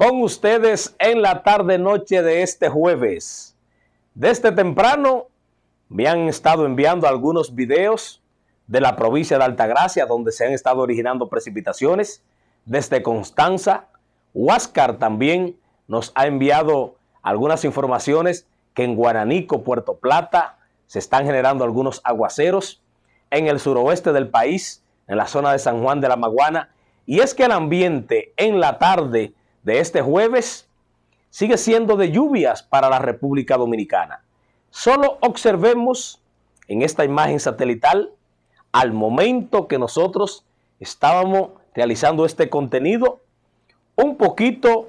con ustedes en la tarde noche de este jueves. Desde temprano me han estado enviando algunos videos de la provincia de Altagracia donde se han estado originando precipitaciones. Desde Constanza, Huáscar también nos ha enviado algunas informaciones que en Guaranico, Puerto Plata, se están generando algunos aguaceros en el suroeste del país, en la zona de San Juan de la Maguana. Y es que el ambiente en la tarde de este jueves sigue siendo de lluvias para la República Dominicana. Solo observemos en esta imagen satelital al momento que nosotros estábamos realizando este contenido, un poquito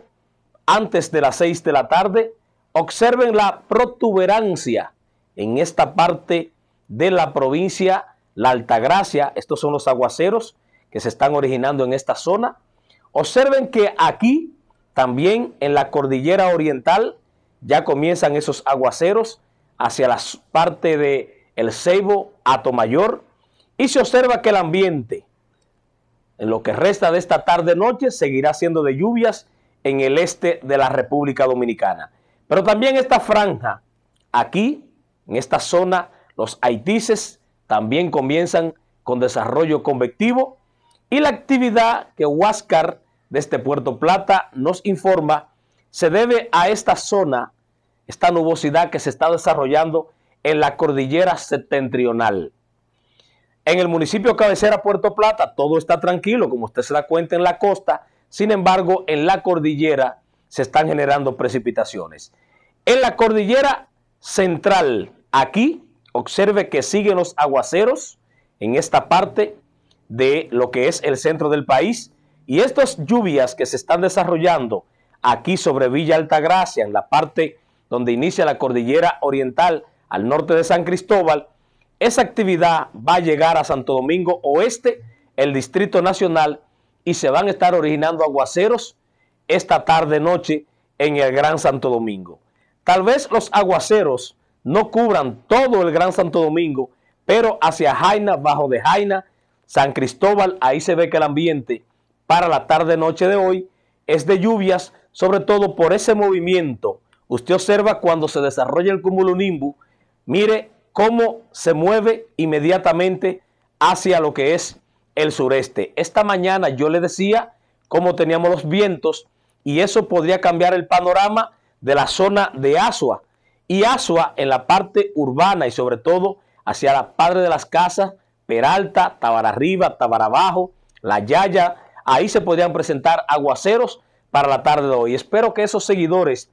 antes de las 6 de la tarde, observen la protuberancia en esta parte de la provincia La Altagracia. Estos son los aguaceros que se están originando en esta zona. Observen que aquí también en la cordillera oriental ya comienzan esos aguaceros hacia la parte de El Ceibo, Atomayor, y se observa que el ambiente en lo que resta de esta tarde-noche seguirá siendo de lluvias en el este de la República Dominicana. Pero también esta franja, aquí, en esta zona, los haitises también comienzan con desarrollo convectivo y la actividad que Huáscar desde este Puerto Plata nos informa, se debe a esta zona, esta nubosidad que se está desarrollando en la cordillera septentrional. En el municipio cabecera Puerto Plata todo está tranquilo, como usted se da cuenta en la costa, sin embargo en la cordillera se están generando precipitaciones. En la cordillera central, aquí, observe que siguen los aguaceros en esta parte de lo que es el centro del país, y estas lluvias que se están desarrollando aquí sobre Villa Altagracia, en la parte donde inicia la cordillera oriental al norte de San Cristóbal, esa actividad va a llegar a Santo Domingo Oeste, el Distrito Nacional, y se van a estar originando aguaceros esta tarde-noche en el Gran Santo Domingo. Tal vez los aguaceros no cubran todo el Gran Santo Domingo, pero hacia Jaina, bajo de Jaina, San Cristóbal, ahí se ve que el ambiente para la tarde-noche de hoy es de lluvias, sobre todo por ese movimiento. Usted observa cuando se desarrolla el cúmulo Nimbu. mire cómo se mueve inmediatamente hacia lo que es el sureste. Esta mañana yo le decía cómo teníamos los vientos y eso podría cambiar el panorama de la zona de Asua. Y Asua en la parte urbana y sobre todo hacia la Padre de las Casas, Peralta, Tabararriba, Tabarabajo, La Yaya, ahí se podrían presentar aguaceros para la tarde de hoy. Espero que esos seguidores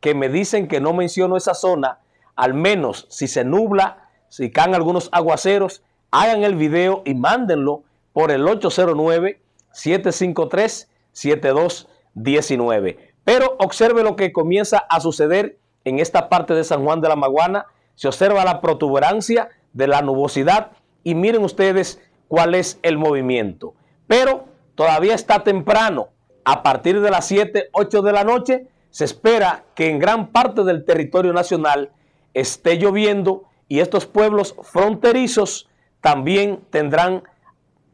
que me dicen que no menciono esa zona, al menos si se nubla, si caen algunos aguaceros, hagan el video y mándenlo por el 809-753-7219. Pero observe lo que comienza a suceder en esta parte de San Juan de la Maguana. Se observa la protuberancia de la nubosidad y miren ustedes cuál es el movimiento. Pero todavía está temprano. A partir de las 7, 8 de la noche, se espera que en gran parte del territorio nacional esté lloviendo y estos pueblos fronterizos también tendrán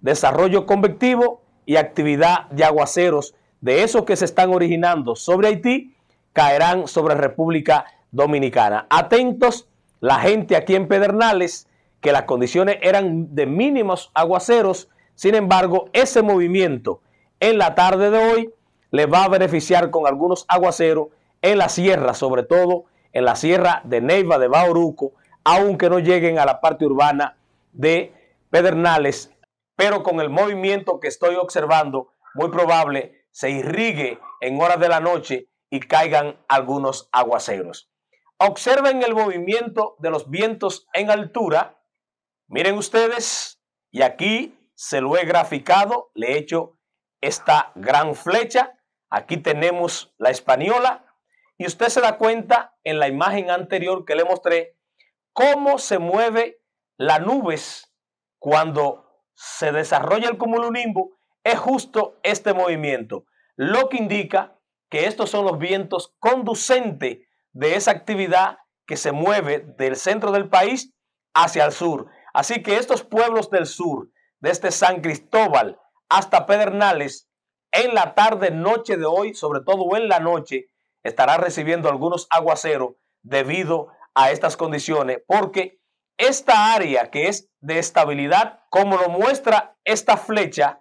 desarrollo convectivo y actividad de aguaceros. De esos que se están originando sobre Haití, caerán sobre República Dominicana. Atentos la gente aquí en Pedernales, que las condiciones eran de mínimos aguaceros sin embargo, ese movimiento en la tarde de hoy le va a beneficiar con algunos aguaceros en la sierra, sobre todo en la sierra de Neiva, de Bauruco, aunque no lleguen a la parte urbana de Pedernales, pero con el movimiento que estoy observando, muy probable se irrigue en horas de la noche y caigan algunos aguaceros. Observen el movimiento de los vientos en altura. Miren ustedes, y aquí se lo he graficado, le he hecho esta gran flecha. Aquí tenemos la española y usted se da cuenta en la imagen anterior que le mostré cómo se mueve la nubes cuando se desarrolla el cumulonimbus. Es justo este movimiento, lo que indica que estos son los vientos conducentes de esa actividad que se mueve del centro del país hacia el sur. Así que estos pueblos del sur, desde este San Cristóbal hasta Pedernales, en la tarde, noche de hoy, sobre todo en la noche, estará recibiendo algunos aguaceros debido a estas condiciones, porque esta área que es de estabilidad, como lo muestra esta flecha,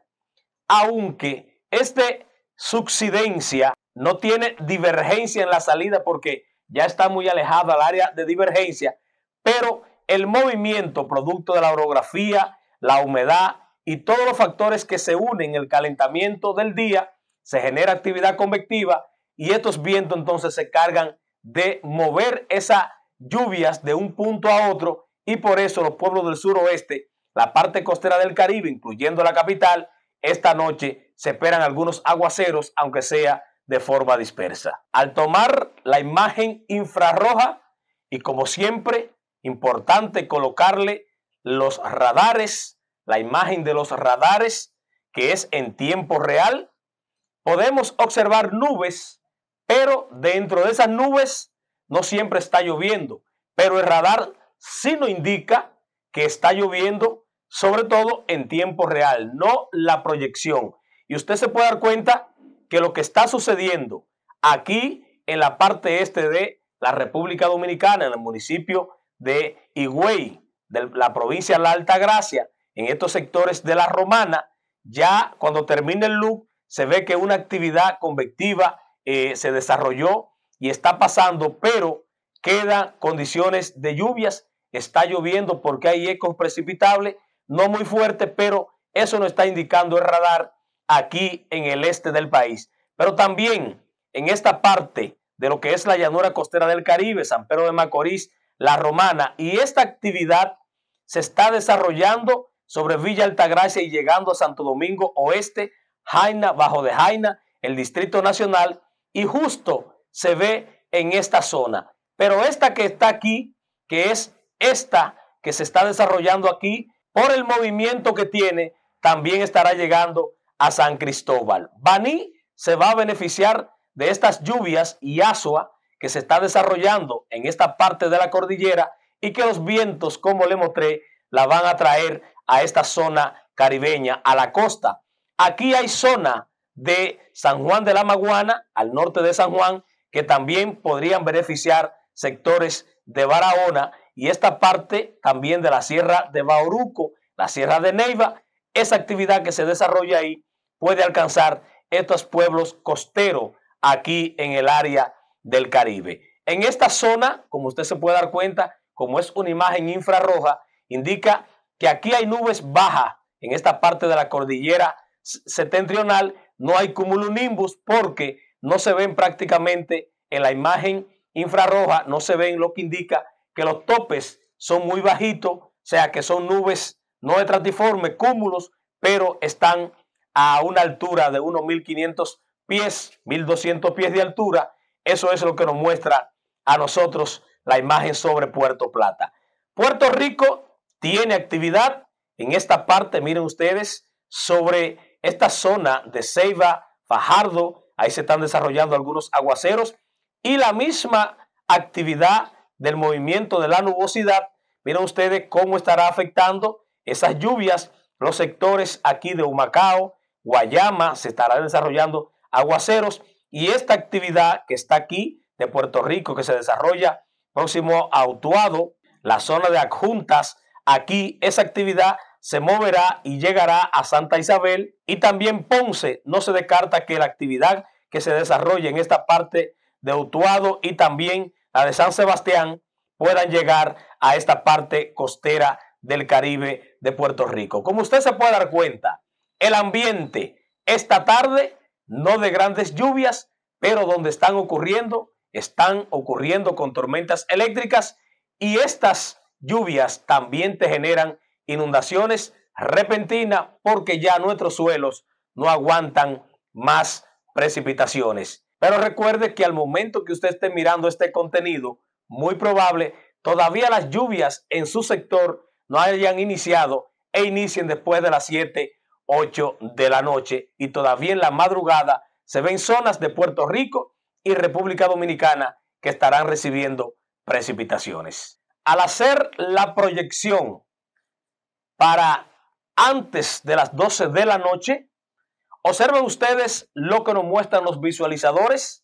aunque este subsidencia no tiene divergencia en la salida porque ya está muy alejada el área de divergencia, pero el movimiento producto de la orografía la humedad y todos los factores que se unen en el calentamiento del día, se genera actividad convectiva y estos vientos entonces se cargan de mover esas lluvias de un punto a otro y por eso los pueblos del suroeste, la parte costera del Caribe, incluyendo la capital, esta noche se esperan algunos aguaceros, aunque sea de forma dispersa. Al tomar la imagen infrarroja, y como siempre, importante colocarle los radares la imagen de los radares, que es en tiempo real, podemos observar nubes, pero dentro de esas nubes no siempre está lloviendo, pero el radar sí nos indica que está lloviendo, sobre todo en tiempo real, no la proyección. Y usted se puede dar cuenta que lo que está sucediendo aquí en la parte este de la República Dominicana, en el municipio de Higüey, de la provincia de la Alta Gracia, en estos sectores de la romana, ya cuando termina el loop, se ve que una actividad convectiva eh, se desarrolló y está pasando, pero quedan condiciones de lluvias, está lloviendo porque hay ecos precipitables, no muy fuerte, pero eso no está indicando el radar aquí en el este del país. Pero también en esta parte de lo que es la llanura costera del Caribe, San Pedro de Macorís, La Romana, y esta actividad se está desarrollando sobre Villa Altagracia y llegando a Santo Domingo Oeste, Jaina, Bajo de Jaina, el Distrito Nacional, y justo se ve en esta zona. Pero esta que está aquí, que es esta que se está desarrollando aquí, por el movimiento que tiene, también estará llegando a San Cristóbal. Baní se va a beneficiar de estas lluvias y Asua que se está desarrollando en esta parte de la cordillera y que los vientos, como le mostré, la van a traer a esta zona caribeña, a la costa. Aquí hay zona de San Juan de la Maguana, al norte de San Juan, que también podrían beneficiar sectores de Barahona y esta parte también de la Sierra de Bauruco, la Sierra de Neiva. Esa actividad que se desarrolla ahí puede alcanzar estos pueblos costeros aquí en el área del Caribe. En esta zona, como usted se puede dar cuenta, como es una imagen infrarroja, indica que aquí hay nubes bajas en esta parte de la cordillera septentrional, no hay nimbus porque no se ven prácticamente en la imagen infrarroja, no se ven lo que indica que los topes son muy bajitos, o sea que son nubes no de estratiformes, cúmulos, pero están a una altura de unos 1500 pies, 1200 pies de altura. Eso es lo que nos muestra a nosotros la imagen sobre Puerto Plata. Puerto Rico tiene actividad en esta parte, miren ustedes, sobre esta zona de Ceiba, Fajardo, ahí se están desarrollando algunos aguaceros y la misma actividad del movimiento de la nubosidad, miren ustedes cómo estará afectando esas lluvias, los sectores aquí de Humacao, Guayama, se estará desarrollando aguaceros y esta actividad que está aquí de Puerto Rico que se desarrolla próximo a Otuado, la zona de adjuntas, Aquí esa actividad se moverá y llegará a Santa Isabel y también Ponce. No se descarta que la actividad que se desarrolle en esta parte de Utuado y también la de San Sebastián puedan llegar a esta parte costera del Caribe de Puerto Rico. Como usted se puede dar cuenta, el ambiente esta tarde, no de grandes lluvias, pero donde están ocurriendo, están ocurriendo con tormentas eléctricas y estas lluvias también te generan inundaciones repentinas porque ya nuestros suelos no aguantan más precipitaciones. Pero recuerde que al momento que usted esté mirando este contenido, muy probable todavía las lluvias en su sector no hayan iniciado e inicien después de las 7, 8 de la noche y todavía en la madrugada se ven zonas de Puerto Rico y República Dominicana que estarán recibiendo precipitaciones al hacer la proyección para antes de las 12 de la noche, observen ustedes lo que nos muestran los visualizadores.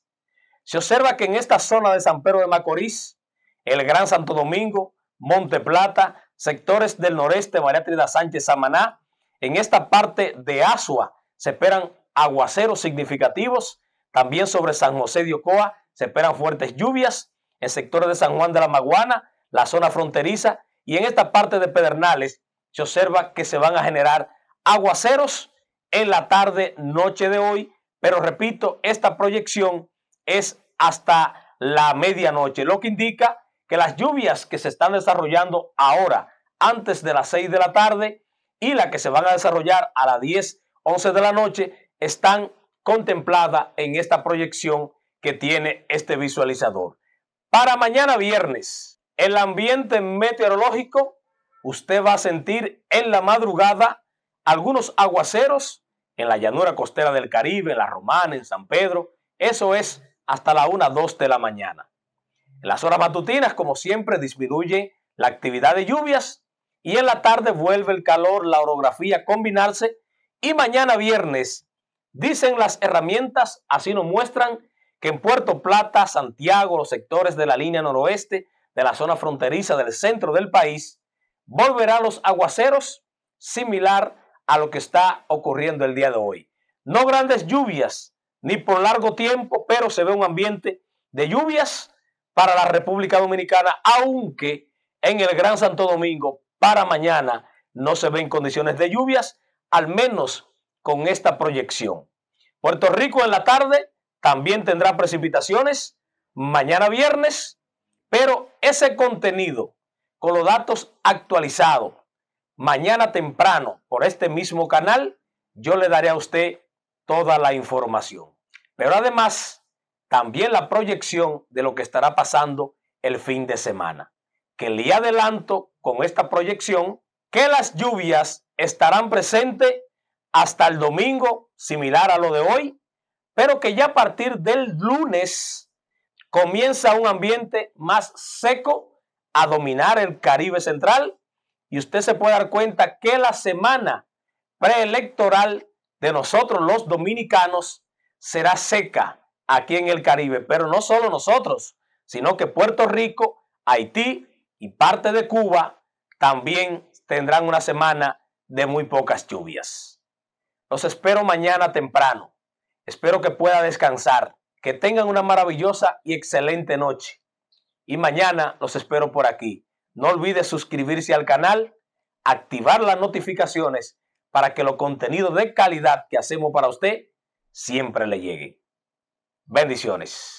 Se observa que en esta zona de San Pedro de Macorís, el Gran Santo Domingo, Monte Plata, sectores del noreste, María Trinidad Sánchez, Samaná, en esta parte de Asua se esperan aguaceros significativos. También sobre San José de Ocoa se esperan fuertes lluvias. En sectores de San Juan de la Maguana, la zona fronteriza y en esta parte de Pedernales se observa que se van a generar aguaceros en la tarde, noche de hoy, pero repito, esta proyección es hasta la medianoche, lo que indica que las lluvias que se están desarrollando ahora, antes de las 6 de la tarde, y la que se van a desarrollar a las 10, 11 de la noche, están contempladas en esta proyección que tiene este visualizador. Para mañana viernes, el ambiente meteorológico, usted va a sentir en la madrugada algunos aguaceros en la llanura costera del Caribe, en la Romana, en San Pedro. Eso es hasta la 1, 2 de la mañana. En las horas matutinas, como siempre, disminuye la actividad de lluvias y en la tarde vuelve el calor, la orografía combinarse y mañana viernes, dicen las herramientas, así nos muestran que en Puerto Plata, Santiago, los sectores de la línea noroeste, de la zona fronteriza del centro del país, volverá a los aguaceros similar a lo que está ocurriendo el día de hoy. No grandes lluvias ni por largo tiempo, pero se ve un ambiente de lluvias para la República Dominicana, aunque en el Gran Santo Domingo para mañana no se ven condiciones de lluvias, al menos con esta proyección. Puerto Rico en la tarde también tendrá precipitaciones. Mañana viernes pero ese contenido con los datos actualizados, mañana temprano por este mismo canal, yo le daré a usted toda la información. Pero además, también la proyección de lo que estará pasando el fin de semana. Que le adelanto con esta proyección que las lluvias estarán presentes hasta el domingo, similar a lo de hoy, pero que ya a partir del lunes comienza un ambiente más seco a dominar el Caribe Central y usted se puede dar cuenta que la semana preelectoral de nosotros los dominicanos será seca aquí en el Caribe, pero no solo nosotros, sino que Puerto Rico, Haití y parte de Cuba también tendrán una semana de muy pocas lluvias. Los espero mañana temprano. Espero que pueda descansar. Que tengan una maravillosa y excelente noche. Y mañana los espero por aquí. No olvide suscribirse al canal, activar las notificaciones para que los contenidos de calidad que hacemos para usted siempre le lleguen. Bendiciones.